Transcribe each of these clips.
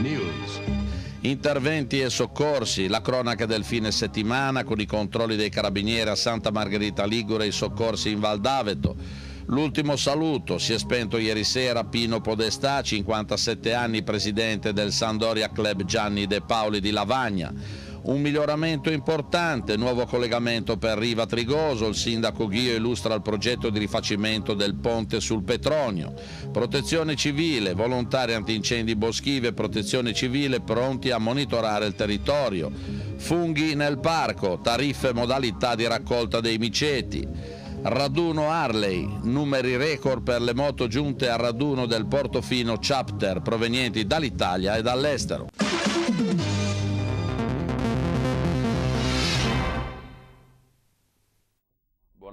News. Interventi e soccorsi, la cronaca del fine settimana con i controlli dei carabinieri a Santa Margherita Ligure e i soccorsi in Val d'Aveto. L'ultimo saluto, si è spento ieri sera Pino Podestà, 57 anni, presidente del Sandoria Club Gianni De Paoli di Lavagna un miglioramento importante, nuovo collegamento per Riva Trigoso, il sindaco Ghio illustra il progetto di rifacimento del ponte sul Petronio, protezione civile, volontari antincendi boschive e protezione civile pronti a monitorare il territorio, funghi nel parco, tariffe e modalità di raccolta dei miceti. Raduno Harley, numeri record per le moto giunte al raduno del Portofino Chapter provenienti dall'Italia e dall'estero.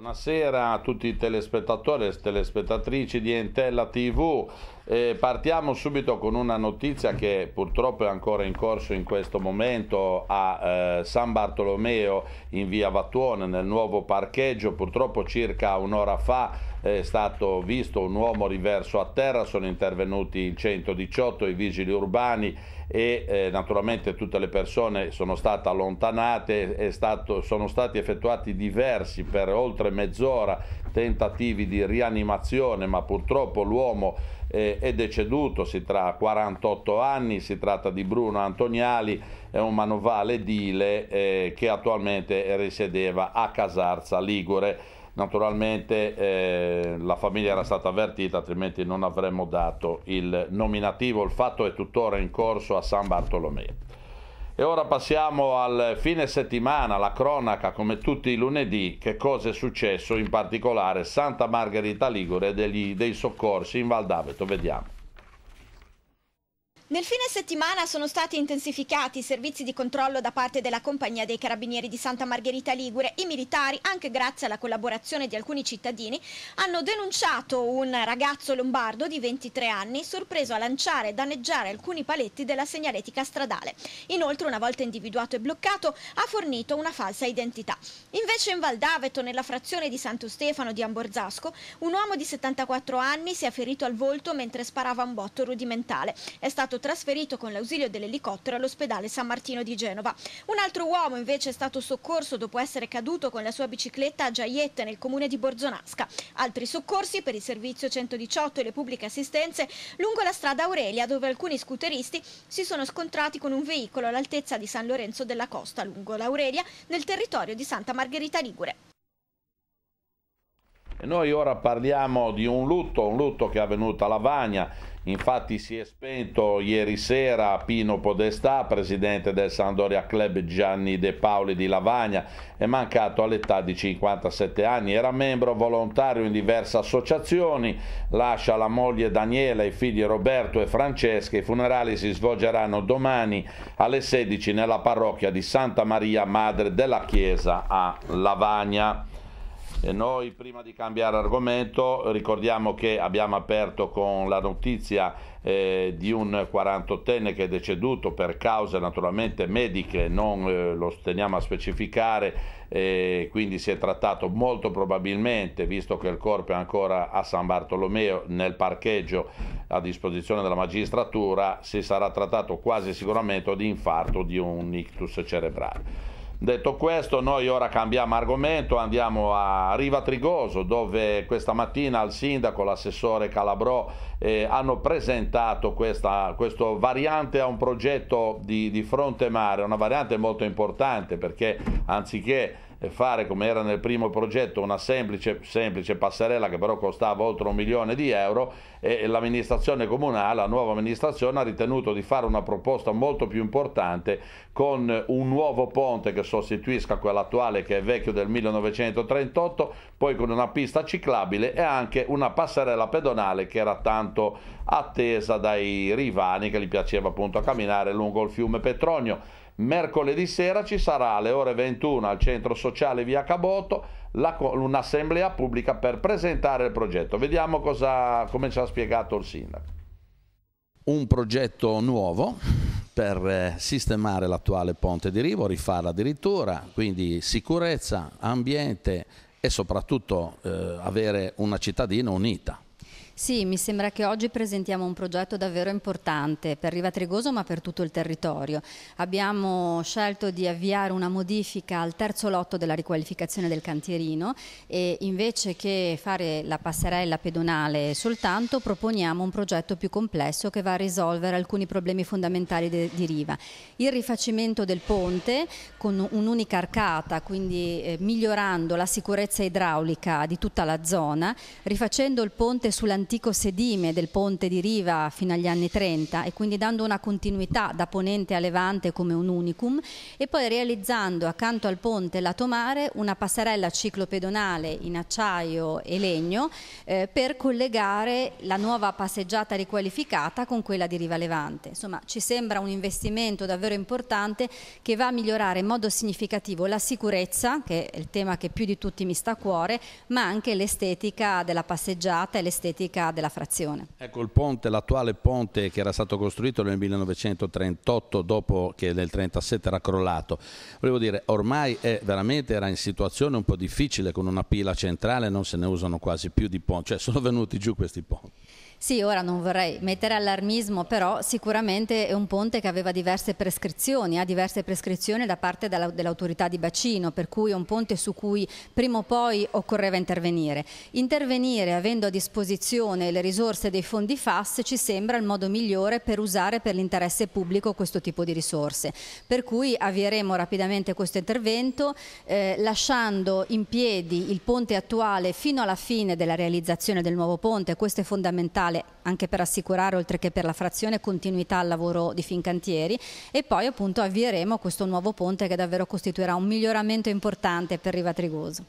Buonasera a tutti i telespettatori e telespettatrici di Entella TV. Eh, partiamo subito con una notizia che purtroppo è ancora in corso in questo momento a eh, San Bartolomeo in via Vattuone nel nuovo parcheggio. Purtroppo circa un'ora fa eh, è stato visto un uomo riverso a terra, sono intervenuti il 118, i vigili urbani e eh, naturalmente tutte le persone sono state allontanate, stato, sono stati effettuati diversi per oltre mezz'ora tentativi di rianimazione, ma purtroppo l'uomo è deceduto, si tra 48 anni, si tratta di Bruno Antoniali, è un manovale edile eh, che attualmente risiedeva a Casarza Ligure. Naturalmente eh, la famiglia era stata avvertita, altrimenti non avremmo dato il nominativo. Il fatto è tuttora in corso a San Bartolomeo. E ora passiamo al fine settimana, la cronaca come tutti i lunedì, che cosa è successo in particolare Santa Margherita Ligure degli, dei soccorsi in Valdaveto, vediamo. Nel fine settimana sono stati intensificati i servizi di controllo da parte della Compagnia dei Carabinieri di Santa Margherita Ligure. I militari, anche grazie alla collaborazione di alcuni cittadini, hanno denunciato un ragazzo lombardo di 23 anni sorpreso a lanciare e danneggiare alcuni paletti della segnaletica stradale. Inoltre, una volta individuato e bloccato, ha fornito una falsa identità. Invece in Valdaveto, nella frazione di Santo Stefano di Amborzasco, un uomo di 74 anni si è ferito al volto mentre sparava un botto rudimentale. È stato stato trasferito con l'ausilio dell'elicottero all'ospedale San Martino di Genova. Un altro uomo invece è stato soccorso dopo essere caduto con la sua bicicletta a Giaiette nel comune di Borzonasca. Altri soccorsi per il servizio 118 e le pubbliche assistenze lungo la strada Aurelia dove alcuni scooteristi si sono scontrati con un veicolo all'altezza di San Lorenzo della Costa lungo l'Aurelia nel territorio di Santa Margherita Ligure. E noi ora parliamo di un lutto, un lutto che è avvenuto a Lavagna Infatti si è spento ieri sera Pino Podestà, presidente del Sandoria Club Gianni De Paoli di Lavagna, è mancato all'età di 57 anni, era membro volontario in diverse associazioni, lascia la moglie Daniela, i figli Roberto e Francesca, i funerali si svolgeranno domani alle 16 nella parrocchia di Santa Maria Madre della Chiesa a Lavagna. E noi prima di cambiare argomento ricordiamo che abbiamo aperto con la notizia eh, di un 48enne che è deceduto per cause naturalmente mediche, non eh, lo teniamo a specificare, eh, quindi si è trattato molto probabilmente, visto che il corpo è ancora a San Bartolomeo nel parcheggio a disposizione della magistratura, si sarà trattato quasi sicuramente di infarto di un ictus cerebrale. Detto questo, noi ora cambiamo argomento, andiamo a Riva Trigoso, dove questa mattina il sindaco, l'assessore Calabrò eh, hanno presentato questa, questo variante a un progetto di, di fronte mare, una variante molto importante perché anziché fare come era nel primo progetto una semplice, semplice, passerella che però costava oltre un milione di euro e l'amministrazione comunale, la nuova amministrazione ha ritenuto di fare una proposta molto più importante con un nuovo ponte che sostituisca quell'attuale che è vecchio del 1938, poi con una pista ciclabile e anche una passerella pedonale che era tanto attesa dai rivani che gli piaceva appunto camminare lungo il fiume Petronio Mercoledì sera ci sarà alle ore 21 al centro sociale via Caboto la, un'assemblea pubblica per presentare il progetto. Vediamo cosa, come ci ha spiegato il sindaco. Un progetto nuovo per eh, sistemare l'attuale ponte di Rivo, rifarla addirittura, quindi sicurezza, ambiente e soprattutto eh, avere una cittadina unita sì, mi sembra che oggi presentiamo un progetto davvero importante per Riva Trigoso ma per tutto il territorio. Abbiamo scelto di avviare una modifica al terzo lotto della riqualificazione del cantierino e invece che fare la passerella pedonale soltanto proponiamo un progetto più complesso che va a risolvere alcuni problemi fondamentali di Riva. Il rifacimento del ponte con un'unica arcata, quindi eh, migliorando la sicurezza idraulica di tutta la zona, rifacendo il ponte sull'antica l'antico sedime del ponte di riva fino agli anni 30 e quindi dando una continuità da ponente a levante come un unicum e poi realizzando accanto al ponte lato mare una passerella ciclopedonale in acciaio e legno eh, per collegare la nuova passeggiata riqualificata con quella di riva levante. Insomma ci sembra un investimento davvero importante che va a migliorare in modo significativo la sicurezza che è il tema che più di tutti mi sta a cuore ma anche l'estetica della passeggiata e l'estetica turistica della frazione. Ecco il ponte, l'attuale ponte che era stato costruito nel 1938 dopo che nel 1937 era crollato, volevo dire ormai è veramente era in situazione un po' difficile con una pila centrale non se ne usano quasi più di ponti, cioè sono venuti giù questi ponti. Sì, ora non vorrei mettere allarmismo, però sicuramente è un ponte che aveva diverse prescrizioni, ha diverse prescrizioni da parte dell'autorità di bacino, per cui è un ponte su cui prima o poi occorreva intervenire. Intervenire avendo a disposizione le risorse dei fondi FAS ci sembra il modo migliore per usare per l'interesse pubblico questo tipo di risorse. Per cui avvieremo rapidamente questo intervento, eh, lasciando in piedi il ponte attuale fino alla fine della realizzazione del nuovo ponte, questo è fondamentale ambientale anche per assicurare oltre che per la frazione continuità al lavoro di Fincantieri e poi appunto avvieremo questo nuovo ponte che davvero costituirà un miglioramento importante per Riva Trigoso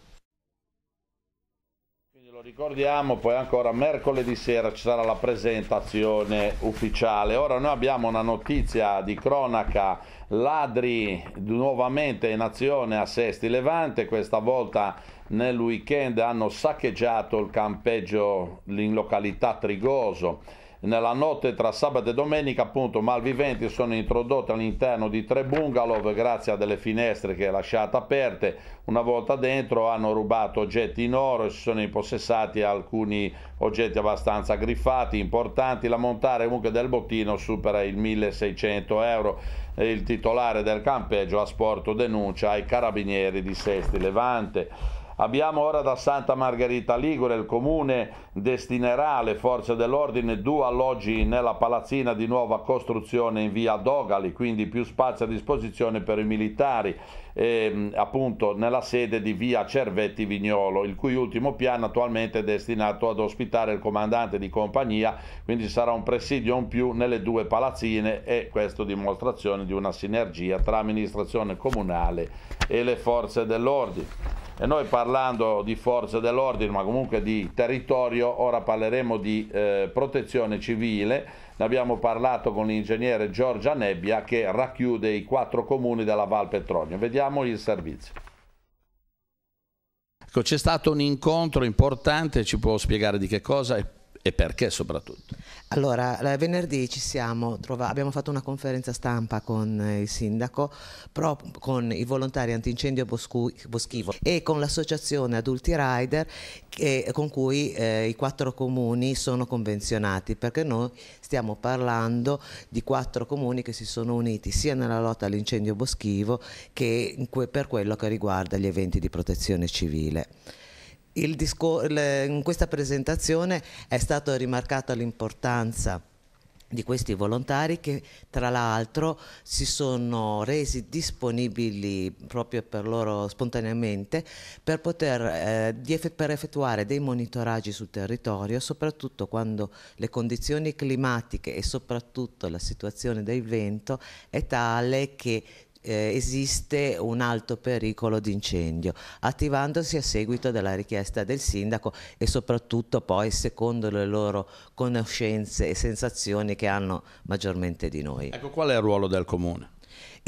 Lo ricordiamo poi ancora mercoledì sera ci sarà la presentazione ufficiale ora noi abbiamo una notizia di cronaca ladri nuovamente in azione a Sesti Levante questa volta nel weekend hanno saccheggiato il campeggio in località Trigoso. Nella notte tra sabato e domenica, appunto, malviventi sono introdotti all'interno di tre bungalow grazie a delle finestre che lasciate aperte. Una volta dentro hanno rubato oggetti in oro e si sono impossessati alcuni oggetti abbastanza griffati, importanti. La montare comunque del bottino supera il 1600 euro. Il titolare del campeggio a sporto denuncia ai carabinieri di Sesti Levante. Abbiamo ora da Santa Margherita Ligure, il comune destinerà alle forze dell'ordine due alloggi nella palazzina di nuova costruzione in via Dogali, quindi più spazio a disposizione per i militari, ehm, appunto nella sede di via Cervetti Vignolo, il cui ultimo piano attualmente è destinato ad ospitare il comandante di compagnia, quindi sarà un presidio in più nelle due palazzine e questo dimostrazione di una sinergia tra amministrazione comunale e le forze dell'ordine. E noi parlando di forze dell'ordine, ma comunque di territorio, ora parleremo di eh, protezione civile. Ne abbiamo parlato con l'ingegnere Giorgia Nebbia che racchiude i quattro comuni della Val Petronio. Vediamo il servizio. Ecco, c'è stato un incontro importante, ci può spiegare di che cosa? e perché soprattutto? Allora, venerdì ci siamo trovati, abbiamo fatto una conferenza stampa con eh, il sindaco, pro, con i volontari antincendio boscu, boschivo e con l'associazione Adulti Rider che, con cui eh, i quattro comuni sono convenzionati, perché noi stiamo parlando di quattro comuni che si sono uniti sia nella lotta all'incendio boschivo che que per quello che riguarda gli eventi di protezione civile le, in questa presentazione è stata rimarcata l'importanza di questi volontari che tra l'altro si sono resi disponibili proprio per loro spontaneamente per poter eh, per effettuare dei monitoraggi sul territorio soprattutto quando le condizioni climatiche e soprattutto la situazione del vento è tale che eh, esiste un alto pericolo di incendio, attivandosi a seguito della richiesta del sindaco e soprattutto poi secondo le loro conoscenze e sensazioni che hanno maggiormente di noi. Ecco, qual è il ruolo del comune?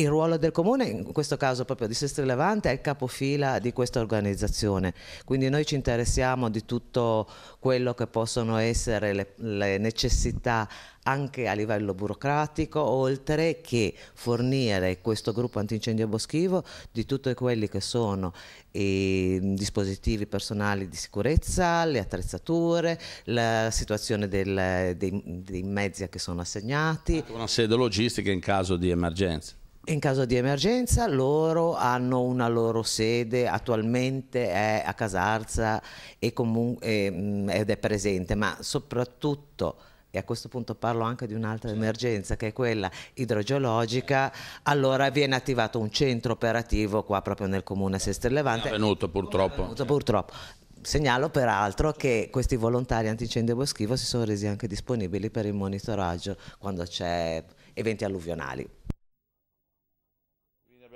il ruolo del comune, in questo caso proprio di Sestri Levante, è il capofila di questa organizzazione, quindi noi ci interessiamo di tutto quello che possono essere le, le necessità anche a livello burocratico, oltre che fornire questo gruppo antincendio boschivo di tutti quelli che sono i dispositivi personali di sicurezza, le attrezzature, la situazione del, dei, dei, mezzi che sono assegnati. Una sede logistica in caso di emergenza. In caso di emergenza loro hanno una loro sede, attualmente è a Casarza e mm, ed è presente, ma soprattutto e a questo punto parlo anche di un'altra emergenza che è quella idrogeologica, allora viene attivato un centro operativo qua proprio nel comune Sestri Levante. È venuto purtroppo. È venuto purtroppo. Segnalo peraltro che questi volontari antincendio boschivo si sono resi anche disponibili per il monitoraggio quando c'è eventi alluvionali.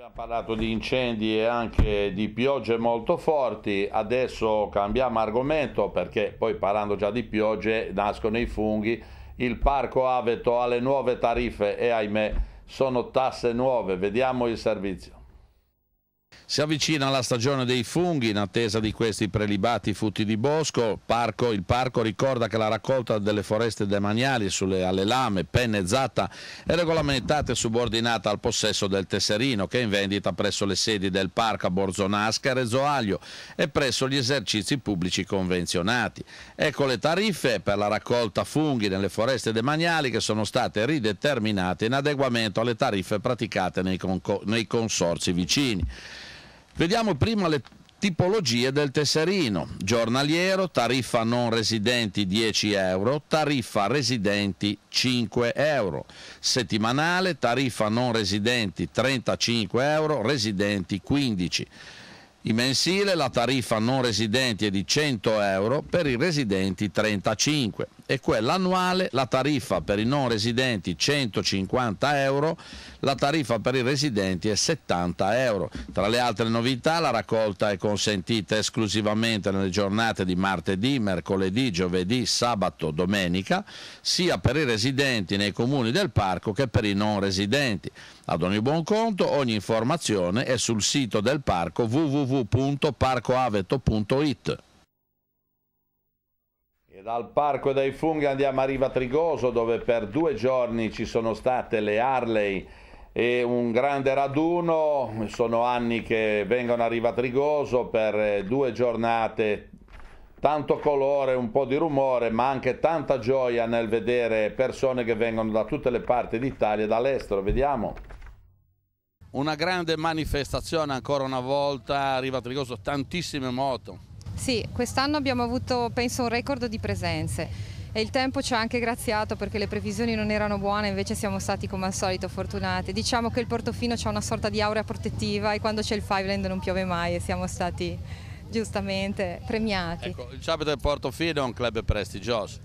Abbiamo parlato di incendi e anche di piogge molto forti, adesso cambiamo argomento perché poi parlando già di piogge nascono i funghi, il parco Aveto ha le nuove tariffe e ahimè sono tasse nuove, vediamo il servizio. Si avvicina la stagione dei funghi in attesa di questi prelibati futti di bosco. Il parco, il parco ricorda che la raccolta delle foreste demaniali sulle, alle lame, penne e zatta è regolamentata e subordinata al possesso del tesserino che è in vendita presso le sedi del parco a Borzonasca, Rezzoaglio e presso gli esercizi pubblici convenzionati. Ecco le tariffe per la raccolta funghi nelle foreste demaniali che sono state rideterminate in adeguamento alle tariffe praticate nei, nei consorsi vicini. Vediamo prima le tipologie del tesserino. Giornaliero, tariffa non residenti 10 euro, tariffa residenti 5 euro. Settimanale, tariffa non residenti 35 euro, residenti 15 euro in mensile la tariffa non residenti è di 100 euro, per i residenti 35 e quella annuale la tariffa per i non residenti 150 euro, la tariffa per i residenti è 70 euro. Tra le altre novità la raccolta è consentita esclusivamente nelle giornate di martedì, mercoledì, giovedì, sabato, domenica, sia per i residenti nei comuni del parco che per i non residenti. Ad ogni buon conto ogni informazione è sul sito del parco www.parcoaveto.it. E dal parco dei funghi andiamo a Riva Trigoso dove per due giorni ci sono state le Harley e un grande raduno, sono anni che vengono a Riva Trigoso per eh, due giornate tanto colore, un po' di rumore, ma anche tanta gioia nel vedere persone che vengono da tutte le parti d'Italia e dall'estero. Vediamo una grande manifestazione ancora una volta, arriva a Trigoso, tantissime moto. Sì, quest'anno abbiamo avuto penso un record di presenze e il tempo ci ha anche graziato perché le previsioni non erano buone, invece siamo stati come al solito fortunati. Diciamo che il Portofino ha una sorta di aurea protettiva e quando c'è il Fiveland non piove mai e siamo stati giustamente premiati. Ecco, il chapter del Portofino è un club prestigioso.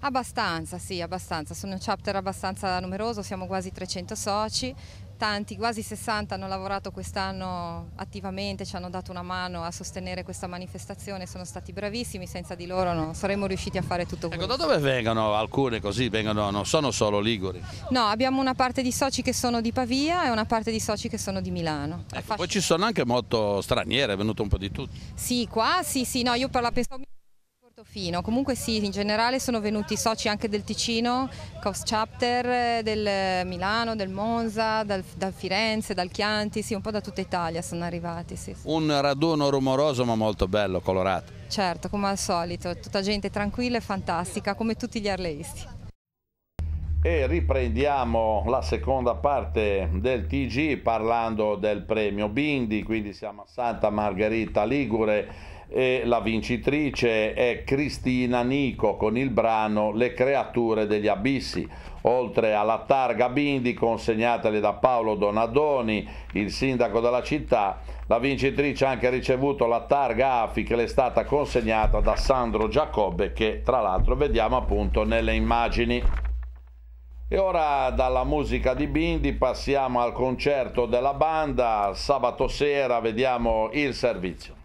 Abbastanza, sì, abbastanza. Sono un chapter abbastanza numeroso, siamo quasi 300 soci tanti, quasi 60 hanno lavorato quest'anno attivamente, ci hanno dato una mano a sostenere questa manifestazione, sono stati bravissimi, senza di loro non saremmo riusciti a fare tutto questo. Ecco, da dove vengono alcune così? Vengono, non sono solo liguri? No, abbiamo una parte di soci che sono di Pavia e una parte di soci che sono di Milano. Ecco, poi ci sono anche molto straniere, è venuto un po' di tutto. Sì, qua sì, sì, no, io per la pensavo Fino. Comunque sì, in generale sono venuti soci anche del Ticino, Coast Chapter, del Milano, del Monza, dal, dal, Firenze, dal Chianti, sì, un po' da tutta Italia sono arrivati. Sì, sì. Un raduno rumoroso ma molto bello, colorato. Certo, come al solito, tutta gente tranquilla e fantastica, come tutti gli arleisti. E riprendiamo la seconda parte del TG parlando del premio Bindi, quindi siamo a Santa Margherita Ligure e la vincitrice è Cristina Nico con il brano Le creature degli abissi. Oltre alla targa Bindi consegnatele da Paolo Donadoni, il sindaco della città, la vincitrice ha anche ricevuto la targa AFI che le è stata consegnata da Sandro Giacobbe che tra l'altro vediamo appunto nelle immagini. E ora dalla musica di Bindi passiamo al concerto della banda, sabato sera vediamo il servizio.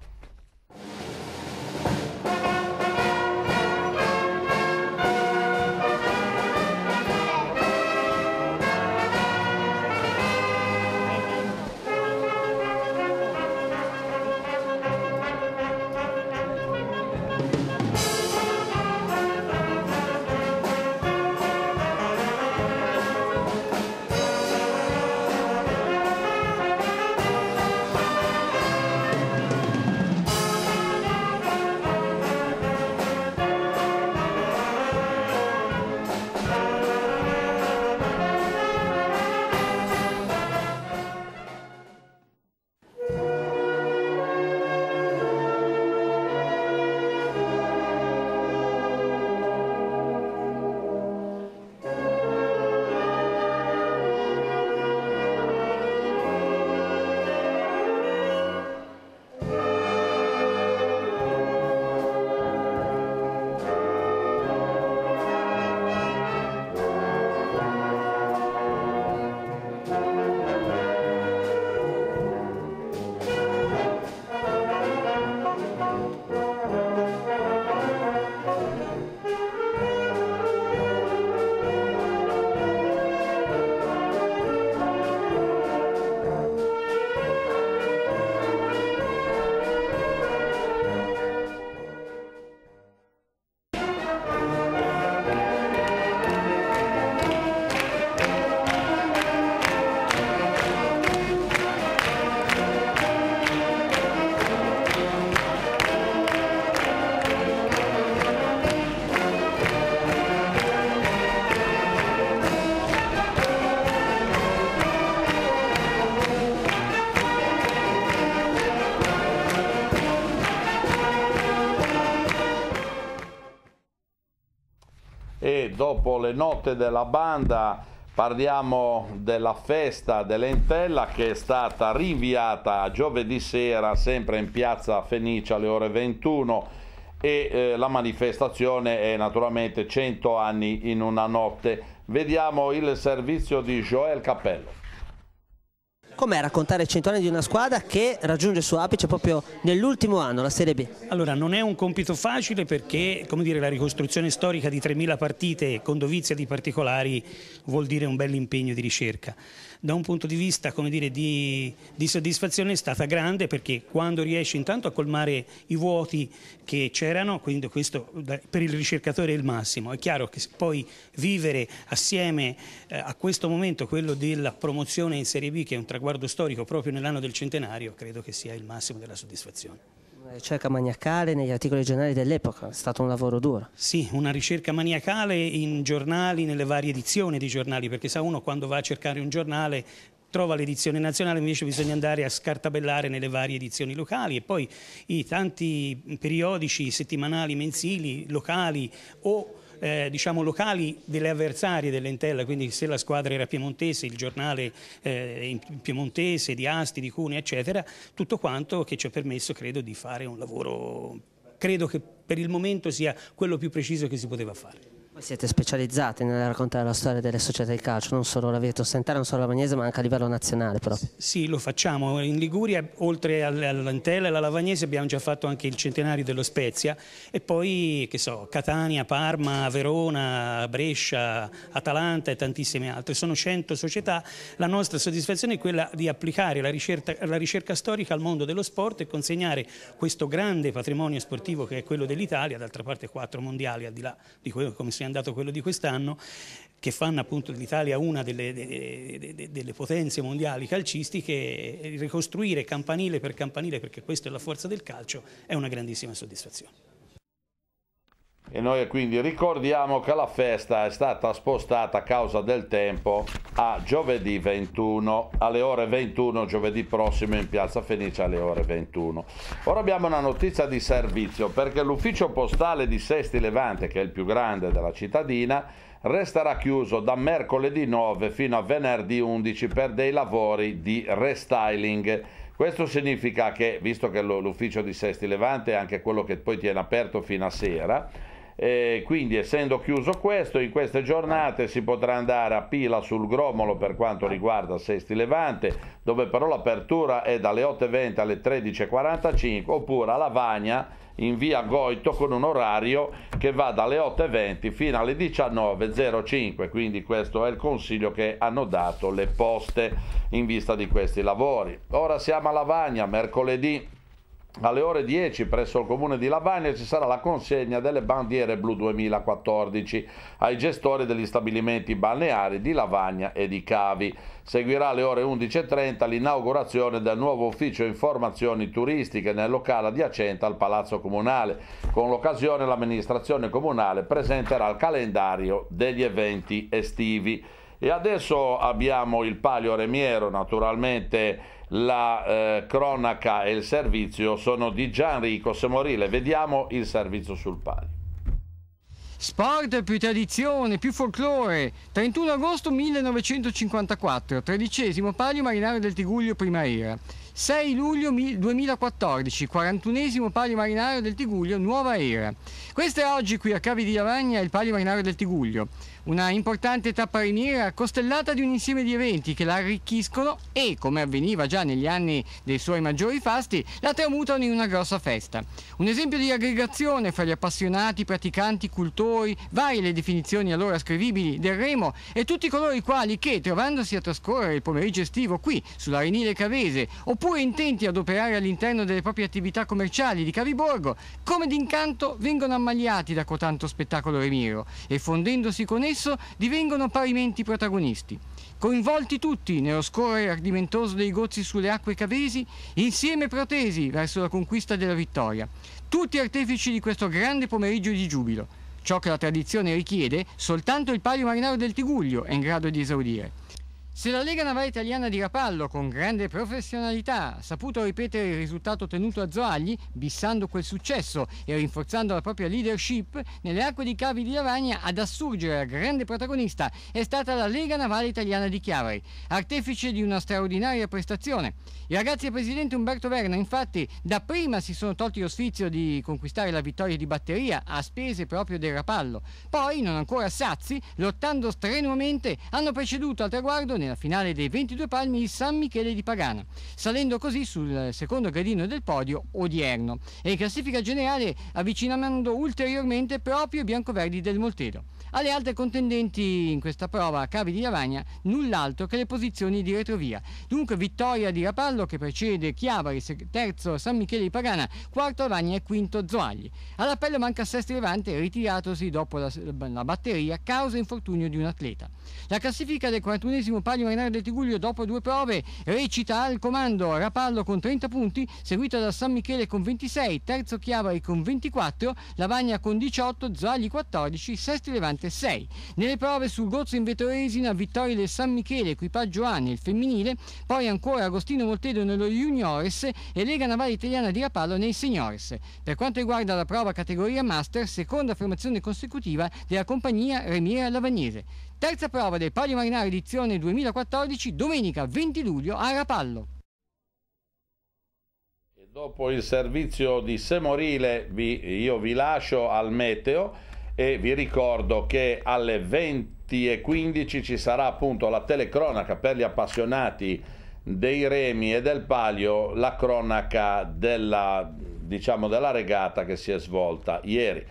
le note della banda, parliamo della festa dell'Entella che è stata rinviata a giovedì sera sempre in piazza Fenicia alle ore 21 e eh, la manifestazione è naturalmente 100 anni in una notte. Vediamo il servizio di Joel Cappello. Com'è raccontare il centone di una squadra che raggiunge il suo apice proprio nell'ultimo anno, la Serie B? Allora, non è un compito facile perché come dire, la ricostruzione storica di 3.000 partite con dovizia di particolari vuol dire un bel impegno di ricerca. Da un punto di vista come dire, di, di soddisfazione è stata grande perché quando riesci intanto a colmare i vuoti che c'erano, quindi questo per il ricercatore è il massimo. È chiaro che poi vivere assieme eh, a questo momento quello della promozione in Serie B che è un traguardo traguardo storico proprio nell'anno del centenario credo che sia il massimo della soddisfazione. Una eh, ricerca maniacale negli articoli giornali dell'epoca, è stato un lavoro duro. Sì, una ricerca maniacale in giornali, nelle varie edizioni di giornali, perché sa uno quando va a cercare un giornale trova l'edizione nazionale, invece bisogna andare a scartabellare nelle varie edizioni locali e poi i tanti periodici settimanali, mensili, locali o eh, diciamo, locali delle avversarie dell'Entella, quindi se la squadra era piemontese, il giornale eh, piemontese, di Asti, di Cune, eccetera, tutto quanto che ci ha permesso, credo, di fare un lavoro, credo che per il momento sia quello più preciso che si poteva fare siete specializzati nel raccontare la storia delle società di calcio, non solo la Virtus Sant'Ara, non solo la Lavagnese, ma anche a livello nazionale però. Sì, lo facciamo. In Liguria, oltre all'Antella e alla Lavagnese, abbiamo già fatto anche il centenario dello Spezia e poi, che so, Catania, Parma, Verona, Brescia, Atalanta e tantissime altre. Sono 100 società. La nostra soddisfazione è quella di applicare la ricerca, la ricerca storica al mondo dello sport e consegnare questo grande patrimonio sportivo che è quello dell'Italia, d'altra parte quattro mondiali al di là di quello come si andato quello di quest'anno, che fanno appunto l'Italia una delle, delle, delle, potenze mondiali calcistiche, ricostruire campanile per campanile, perché questa è la forza del calcio, è una grandissima soddisfazione e noi quindi ricordiamo che la festa è stata spostata a causa del tempo a giovedì 21 alle ore 21 giovedì prossimo in piazza Fenice alle ore 21 ora abbiamo una notizia di servizio perché l'ufficio postale di Sesti Levante che è il più grande della cittadina resterà chiuso da mercoledì 9 fino a venerdì 11 per dei lavori di restyling questo significa che, visto che l'ufficio di Sesti Levante è anche quello che poi tiene aperto fino a sera, eh, quindi essendo chiuso questo, in queste giornate si potrà andare a Pila sul Gromolo per quanto riguarda Sesti Levante, dove però l'apertura è dalle 8.20 alle 13.45, oppure a Lavagna in via Goito con un orario che va dalle 8.20 fino alle 19.05, quindi questo è il consiglio che hanno dato le poste in vista di questi lavori. Ora siamo a Lavagna, mercoledì alle ore 10 presso il comune di Lavagna ci sarà la consegna delle bandiere blu 2014 ai gestori degli stabilimenti balneari di Lavagna e di Cavi. Seguirà alle ore 11.30 l'inaugurazione del nuovo ufficio informazioni turistiche nel locale adiacente al Palazzo Comunale. Con l'occasione l'amministrazione comunale presenterà il calendario degli eventi estivi. E adesso abbiamo il Palio Remiero, naturalmente la eh, cronaca e il servizio sono di Gianrico Semorile. Vediamo il servizio sul palio. Sport più tradizione, più folklore. 31 agosto 1954, tredicesimo palio marinaro del Tiguglio Prima Era. 6 luglio 2014, 41 palio marinaro del Tiguglio, nuova era. Questo è oggi qui a Cavi di Lavagna il palio marinaro del Tiguglio. Una importante tappa riniera costellata di un insieme di eventi che la arricchiscono e, come avveniva già negli anni dei suoi maggiori fasti, la tramutano in una grossa festa. Un esempio di aggregazione fra gli appassionati, praticanti, cultori, varie le definizioni allora scrivibili del remo e tutti coloro i quali che, trovandosi a trascorrere il pomeriggio estivo qui, sulla Renile Cavese, oppure intenti ad operare all'interno delle proprie attività commerciali di Caviborgo, come d'incanto vengono ammaliati da cotanto spettacolo remiro e fondendosi con esso stesso divengono parimenti protagonisti. Coinvolti tutti nello scorrere ardimentoso dei gozzi sulle acque cavesi, insieme protesi verso la conquista della vittoria, tutti artefici di questo grande pomeriggio di giubilo, ciò che la tradizione richiede soltanto il palio marinaro del Tiguglio è in grado di esaudire. Se la Lega Navale Italiana di Rapallo, con grande professionalità, ha saputo ripetere il risultato ottenuto a Zoagli, bissando quel successo e rinforzando la propria leadership, nelle acque di Cavi di Lavagna ad assurgere la grande protagonista è stata la Lega Navale Italiana di Chiavari, artefice di una straordinaria prestazione. I ragazzi del presidente Umberto Verna, infatti, dapprima si sono tolti lo sfizio di conquistare la vittoria di batteria a spese proprio del Rapallo. Poi, non ancora sazi, lottando strenuamente, hanno preceduto al traguardo nel nella finale dei 22 palmi il San Michele di Pagana, salendo così sul secondo gradino del podio odierno e in classifica generale avvicinando ulteriormente proprio i biancoverdi del Moltedo. Alle altre contendenti in questa prova a cavi di Lavagna null'altro che le posizioni di retrovia. Dunque vittoria di Rapallo che precede Chiavari, terzo San Michele di Pagana, quarto Lavagna e quinto Zoagli. All'appello manca Sesti Levante ritiratosi dopo la, la batteria causa infortunio di un atleta. La classifica del 41esimo Palio Marinaro del Tiguglio dopo due prove recita al comando Rapallo con 30 punti, seguito da San Michele con 26, terzo Chiavari con 24, Lavagna con 18, Zoagli 14, Sesti Levante 6. Nelle prove sul gozzo in vetoresina vittorie del San Michele, equipaggio A nel femminile, poi ancora Agostino Moltedo nello juniores e Lega Navale Italiana di Rapallo nei Seniores. Per quanto riguarda la prova categoria master, seconda formazione consecutiva della compagnia Remiera Lavagnese. Terza prova del Palio Marinare edizione 2014, domenica 20 luglio a Rapallo. dopo il servizio di Semorile io vi lascio al meteo e vi ricordo che alle 20.15 ci sarà appunto la telecronaca per gli appassionati dei remi e del palio, la cronaca della, diciamo, della regata che si è svolta ieri.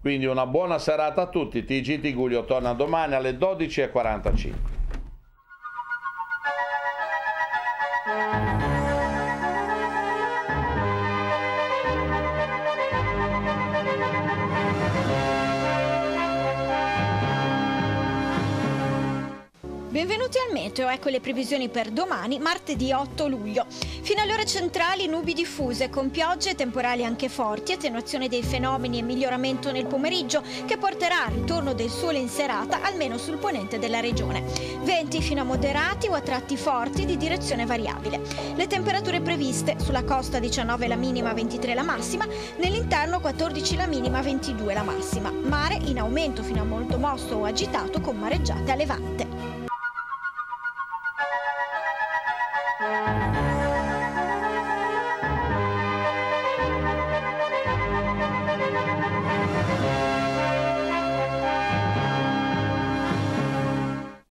Quindi una buona serata a tutti, TG Tiguglio torna domani alle 12.45. Benvenuti al meteo, ecco le previsioni per domani, martedì 8 luglio. Fino alle ore centrali nubi diffuse con piogge temporali anche forti, attenuazione dei fenomeni e miglioramento nel pomeriggio che porterà al ritorno del sole in serata almeno sul ponente della regione. Venti fino a moderati o a tratti forti di direzione variabile. Le temperature previste sulla costa 19 la minima, 23 la massima, nell'interno 14 la minima, 22 la massima. Mare in aumento fino a molto mosso o agitato con mareggiate a levante.